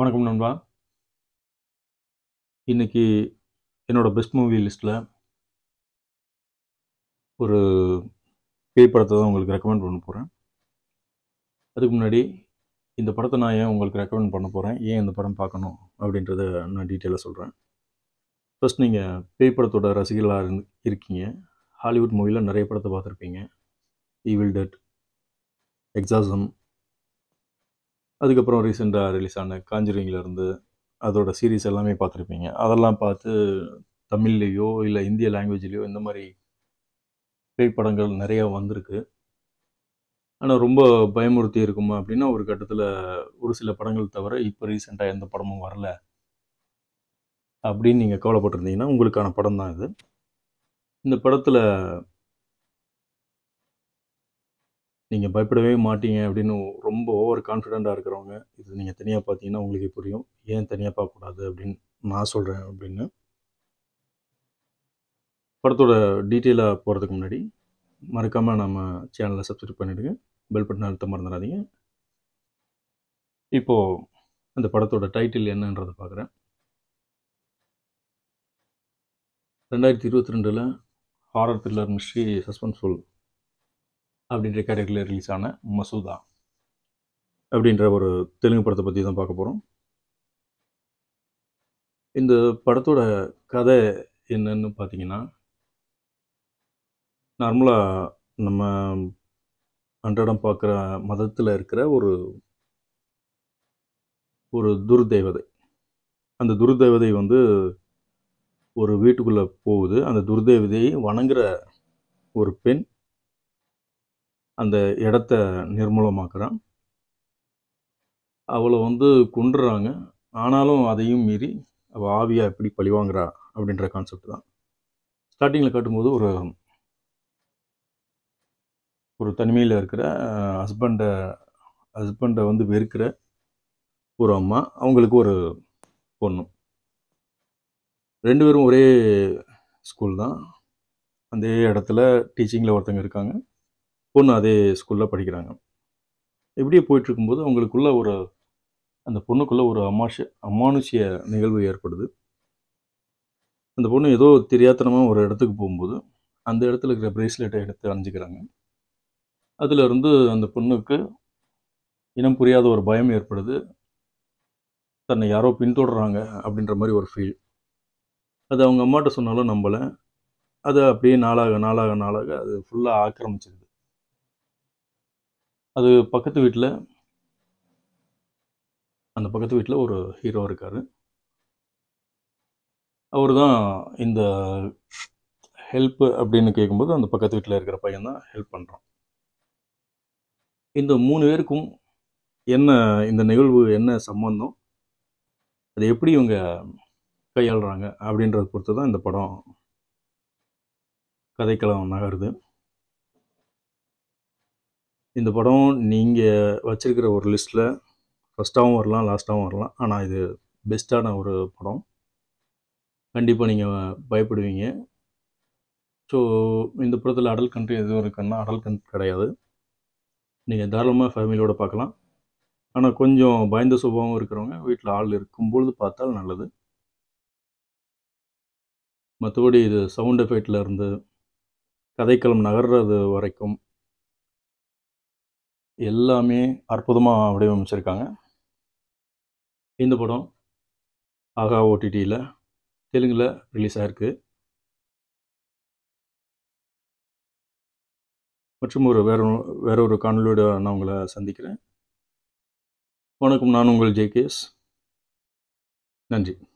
வணக்கம் நண்பா இன்றைக்கி என்னோடய பெஸ்ட் மூவி லிஸ்ட்டில் ஒரு பேய் படத்தை தான் உங்களுக்கு ரெக்கமெண்ட் பண்ண போகிறேன் அதுக்கு முன்னாடி இந்த படத்தை நான் ஏன் உங்களுக்கு ரெக்கமெண்ட் பண்ண போகிறேன் ஏன் இந்த படம் பார்க்கணும் அப்படின்றத நான் டீட்டெயிலாக சொல்கிறேன் ஃபஸ்ட் நீங்கள் பேய் படத்தோட ரசிகர்களாக இருந்து இருக்கீங்க ஹாலிவுட் மூவியில் நிறைய படத்தை பார்த்துருப்பீங்க ஈவில் டெட் எக்ஸாசம் அதுக்கப்புறம் ரீசெண்டாக ரிலீஸ் ஆன காஞ்சிரிங்லேருந்து அதோட சீரீஸ் எல்லாமே பார்த்துருப்பீங்க அதெல்லாம் பார்த்து தமிழ்லேயோ இல்லை இந்திய லாங்குவேஜ்லேயோ இந்த மாதிரி பேய் படங்கள் நிறையா வந்திருக்கு ஆனால் ரொம்ப பயமுறுத்தி இருக்குமா அப்படின்னா ஒரு கட்டத்தில் ஒரு சில படங்கள் தவிர இப்போ ரீசெண்டாக எந்த படமும் வரல அப்படின்னு நீங்கள் கவலைப்பட்டிருந்தீங்கன்னா உங்களுக்கான படம் தான் இது இந்த படத்தில் நீங்கள் பயப்படவே மாட்டீங்க அப்படின்னு ரொம்ப ஓவர் கான்ஃபிடெண்ட்டாக இருக்கிறவங்க இது நீங்கள் தனியாக பார்த்தீங்கன்னா உங்களுக்கு புரியும் ஏன் தனியாக பார்க்கக்கூடாது அப்படின்னு நான் சொல்கிறேன் அப்படின்னு படத்தோட டீட்டெயிலாக போகிறதுக்கு முன்னாடி மறக்காமல் நம்ம சேனலை சப்ஸ்கிரைப் பண்ணிவிடுங்க பெல் பட்டன் அழுத்த மறந்துடாதீங்க இப்போது அந்த படத்தோட டைட்டில் என்னன்றதை பார்க்குறேன் ரெண்டாயிரத்தி இருபத்தி ரெண்டில் ஹாரர் த்ரில்லர் மிஸ்ட்ரி சஸ்பென்ஸ்ஃபுல் அப்படின்ற கேட்டகரியில் ரிலீஸ் ஆன மசூதா அப்படின்ற ஒரு தெலுங்கு படத்தை பற்றி தான் பார்க்க போகிறோம் இந்த படத்தோட கதை என்னன்னு பார்த்தீங்கன்னா நார்மலாக நம்ம அன்றாடம் பார்க்குற மதத்தில் இருக்கிற ஒரு ஒரு துர்தேவதை அந்த துர்தேவதை வந்து ஒரு வீட்டுக்குள்ளே போகுது அந்த துர்தேவதையை வணங்குற ஒரு பெண் அந்த இடத்த நிர்மூலமாக்குறான் அவளை வந்து கொண்டுறாங்க ஆனாலும் அதையும் மீறி அவள் ஆவியா எப்படி பழிவாங்குறா அப்படின்ற கான்செப்ட் தான் ஸ்டார்டிங்கில் காட்டும்போது ஒரு ஒரு தனிமையில் இருக்கிற ஹஸ்பண்டை ஹஸ்பண்டை வந்து வெறுக்கிற ஒரு அம்மா அவங்களுக்கு ஒரு பொண்ணு ரெண்டு பேரும் ஒரே ஸ்கூல் தான் அதே இடத்துல டீச்சிங்கில் ஒருத்தங்க இருக்காங்க பொண்ணு அதே ஸ்கூலில் படிக்கிறாங்க இப்படியே போயிட்டுருக்கும்போது அவங்களுக்குள்ள ஒரு அந்த பொண்ணுக்குள்ளே ஒரு அமாஷ அமானுஷிய நிகழ்வு ஏற்படுது அந்த பொண்ணு ஏதோ தெரியாத்தனமாக ஒரு இடத்துக்கு போகும்போது அந்த இடத்துல இருக்கிற பிரேஸ்லெட்டை எடுத்து அணிஞ்சிக்கிறாங்க அதில் இருந்து அந்த பொண்ணுக்கு இனம் புரியாத ஒரு பயம் ஏற்படுது தன்னை யாரோ பின்தொடுறாங்க அப்படின்ற மாதிரி ஒரு ஃபீல் அது அவங்க அம்மாட்ட சொன்னாலும் நம்பலை அது அப்படியே நாளாக நாளாக நாளாக அது ஃபுல்லாக ஆக்கிரமிச்சிருது அது பக்கத்து வீட்டில் அந்த பக்கத்து வீட்டில் ஒரு ஹீரோ இருக்கார் அவர் தான் இந்த ஹெல்ப்பு அப்படின்னு கேட்கும்போது அந்த பக்கத்து வீட்டில் இருக்கிற பையன் தான் ஹெல்ப் பண்ணுறான் இந்த மூணு பேருக்கும் என்ன இந்த நிகழ்வு என்ன சம்பந்தம் அது எப்படி இவங்க கையாளுறாங்க அப்படின்றத பொறுத்து தான் இந்த படம் கதைக்களம் நகருது இந்த படம் நீங்கள் வச்சுருக்கிற ஒரு லிஸ்ட்டில் ஃபஸ்ட்டாகவும் வரலாம் லாஸ்ட்டாகவும் வரலாம் ஆனால் இது பெஸ்ட்டான ஒரு படம் கண்டிப்பாக நீங்கள் பயப்படுவீங்க ஸோ இந்த படத்தில் அடல் கண்ட்ரி எதுவும் இருக்குன்னா அடல் கண்ட்ரி கிடையாது நீங்கள் தாராளமாக ஃபேமிலியோடு பார்க்கலாம் ஆனால் கொஞ்சம் பயந்த சுபாவம் இருக்கிறவங்க வீட்டில் ஆள் இருக்கும்பொழுது பார்த்தால் நல்லது மற்றபடி இது சவுண்ட் எஃபெக்டில் இருந்து கதைக்களம் நகர்றது வரைக்கும் எல்லாமே அற்புதமாக வடிவமைச்சிருக்காங்க இந்த படம் ஆகா ஓடிடியில் தெலுங்கில் ரிலீஸ் ஆகிருக்கு மற்றும் ஒரு வேற வேற ஒரு காணொலியோட நான் உங்களை சந்திக்கிறேன் வணக்கம் நான் உங்கள் ஜே கேஸ் நன்றி